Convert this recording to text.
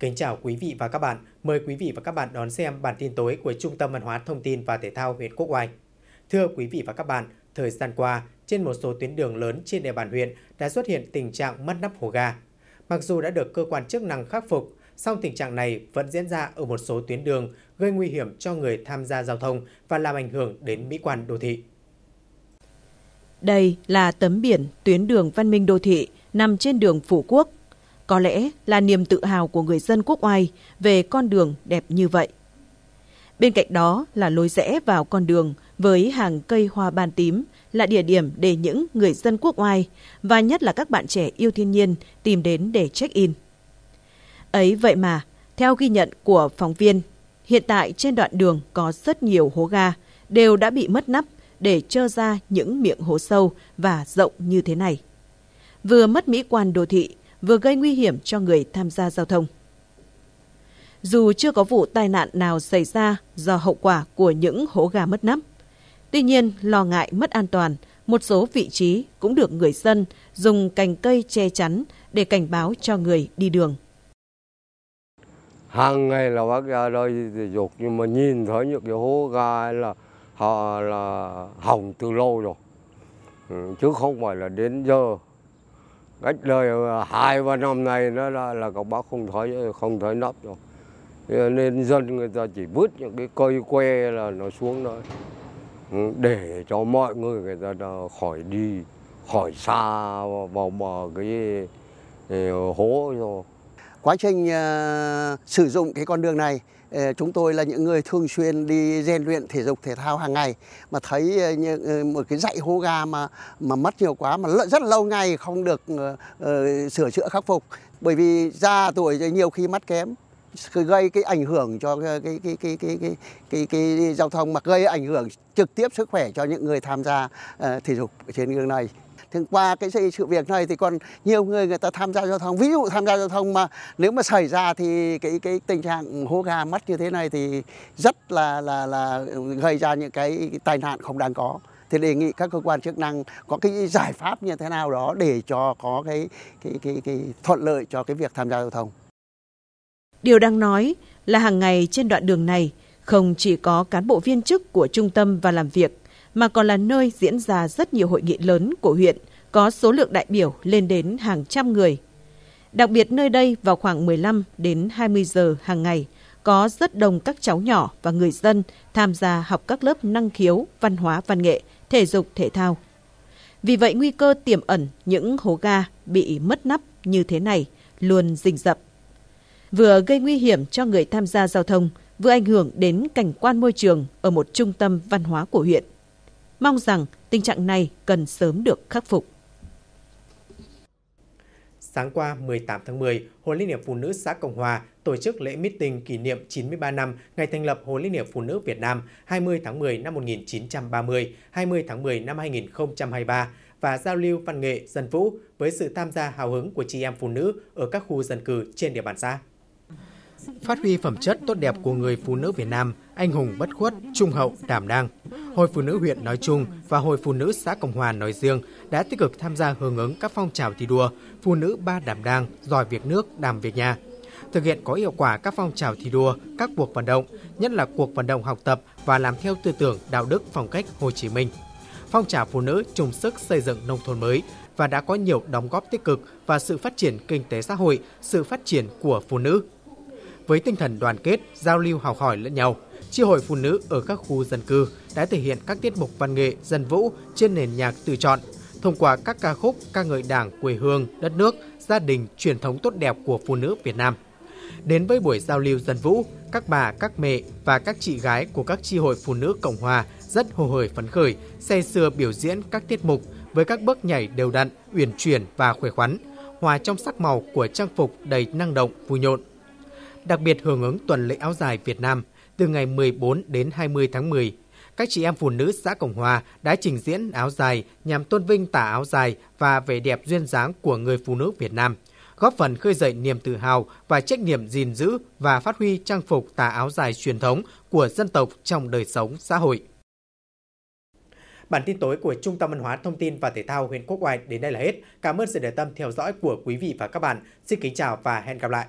Kính chào quý vị và các bạn. Mời quý vị và các bạn đón xem bản tin tối của Trung tâm Văn hóa Thông tin và Thể thao huyện Quốc Oai. Thưa quý vị và các bạn, thời gian qua, trên một số tuyến đường lớn trên địa bàn huyện đã xuất hiện tình trạng mất nắp hồ ga. Mặc dù đã được cơ quan chức năng khắc phục, song tình trạng này vẫn diễn ra ở một số tuyến đường gây nguy hiểm cho người tham gia giao thông và làm ảnh hưởng đến mỹ quan đô thị. Đây là tấm biển tuyến đường văn minh đô thị nằm trên đường Phủ Quốc, có lẽ là niềm tự hào của người dân quốc oai về con đường đẹp như vậy. Bên cạnh đó là lối rẽ vào con đường với hàng cây hoa ban tím là địa điểm để những người dân quốc oai và nhất là các bạn trẻ yêu thiên nhiên tìm đến để check-in. Ấy vậy mà, theo ghi nhận của phóng viên, hiện tại trên đoạn đường có rất nhiều hố ga đều đã bị mất nắp để trơ ra những miệng hố sâu và rộng như thế này. Vừa mất mỹ quan đô thị, vừa gây nguy hiểm cho người tham gia giao thông. Dù chưa có vụ tai nạn nào xảy ra do hậu quả của những hố ga mất nắp, tuy nhiên lo ngại mất an toàn, một số vị trí cũng được người dân dùng cành cây che chắn để cảnh báo cho người đi đường. Hàng ngày là bác ra đây thì dục nhưng mà nhìn thấy những cái hố ga là họ là hỏng từ lâu rồi. Ừ, chứ không phải là đến giờ cách đây ờ, hai ba năm nay nó là, là cọc bác không thấy không thấy nắp rồi ờ, nên dân người ta chỉ vứt những cái cây que là nó xuống thôi ừ, để cho mọi người người ta khỏi đi khỏi xa vào, vào bờ cái ờ, hố rồi quá trình uh, sử dụng cái con đường này ờ, chúng tôi là những người thường xuyên đi rèn luyện thể dục thể thao hàng ngày mà thấy ờ, những một cái dạy yoga mà mà mất nhiều quá mà rất lâu ngày không được uh, sửa chữa khắc phục bởi vì da tuổi nhiều khi mắt kém gây cái ảnh hưởng cho cái cái cái cái cái cái, cái, cái giao thông mà gây ảnh hưởng trực tiếp sức khỏe cho những người tham gia uh, thể dục trên đường này thì qua cái sự việc này thì còn nhiều người người ta tham gia giao thông ví dụ tham gia giao thông mà nếu mà xảy ra thì cái cái tình trạng hố gà mất như thế này thì rất là là là gây ra những cái tai nạn không đáng có thì đề nghị các cơ quan chức năng có cái giải pháp như thế nào đó để cho có cái cái cái, cái thuận lợi cho cái việc tham gia giao thông. Điều đang nói là hàng ngày trên đoạn đường này không chỉ có cán bộ viên chức của trung tâm và làm việc mà còn là nơi diễn ra rất nhiều hội nghị lớn của huyện, có số lượng đại biểu lên đến hàng trăm người. Đặc biệt nơi đây vào khoảng 15 đến 20 giờ hàng ngày có rất đông các cháu nhỏ và người dân tham gia học các lớp năng khiếu, văn hóa, văn nghệ, thể dục, thể thao. Vì vậy nguy cơ tiềm ẩn những hố ga bị mất nắp như thế này luôn rình rập. Vừa gây nguy hiểm cho người tham gia giao thông, vừa ảnh hưởng đến cảnh quan môi trường ở một trung tâm văn hóa của huyện. Mong rằng tình trạng này cần sớm được khắc phục. Sáng qua 18 tháng 10, Hội Liên hiệp Phụ nữ xã Cộng Hòa tổ chức lễ meeting kỷ niệm 93 năm ngày thành lập Hội Liên hiệp Phụ nữ Việt Nam 20 tháng 10 năm 1930, 20 tháng 10 năm 2023 và giao lưu văn nghệ dân vũ với sự tham gia hào hứng của chị em phụ nữ ở các khu dân cư trên địa bàn xã. Phát huy phẩm chất tốt đẹp của người phụ nữ Việt Nam – anh hùng bất khuất, trung hậu, đảm đang. Hội phụ nữ huyện nói chung và Hội phụ nữ xã Cộng Hòa nói riêng đã tích cực tham gia hưởng ứng các phong trào thi đua phụ nữ ba đảm đang, giỏi việc nước, đảm việc nhà, thực hiện có hiệu quả các phong trào thi đua, các cuộc vận động, nhất là cuộc vận động học tập và làm theo tư tưởng đạo đức phong cách Hồ Chí Minh. Phong trào phụ nữ chung sức xây dựng nông thôn mới và đã có nhiều đóng góp tích cực và sự phát triển kinh tế xã hội, sự phát triển của phụ nữ. Với tinh thần đoàn kết, giao lưu học hỏi lẫn nhau, Chi hội phụ nữ ở các khu dân cư đã thể hiện các tiết mục văn nghệ dân vũ trên nền nhạc tự chọn, thông qua các ca khúc ca ngợi Đảng, quê hương, đất nước, gia đình, truyền thống tốt đẹp của phụ nữ Việt Nam. Đến với buổi giao lưu dân vũ, các bà, các mẹ và các chị gái của các chi hội phụ nữ Cộng hòa rất hồ hởi phấn khởi, say sưa biểu diễn các tiết mục với các bước nhảy đều đặn, uyển chuyển và khỏe khoắn, hòa trong sắc màu của trang phục đầy năng động, vui nhộn. Đặc biệt hưởng ứng tuần lễ áo dài Việt Nam – từ ngày 14 đến 20 tháng 10. Các chị em phụ nữ xã Cộng Hòa đã trình diễn áo dài nhằm tôn vinh tà áo dài và vẻ đẹp duyên dáng của người phụ nữ Việt Nam, góp phần khơi dậy niềm tự hào và trách nhiệm gìn giữ và phát huy trang phục tà áo dài truyền thống của dân tộc trong đời sống xã hội. Bản tin tối của Trung tâm Văn hóa Thông tin và Thể thao huyện Quốc Oai đến đây là hết. Cảm ơn sự để tâm theo dõi của quý vị và các bạn. Xin kính chào và hẹn gặp lại.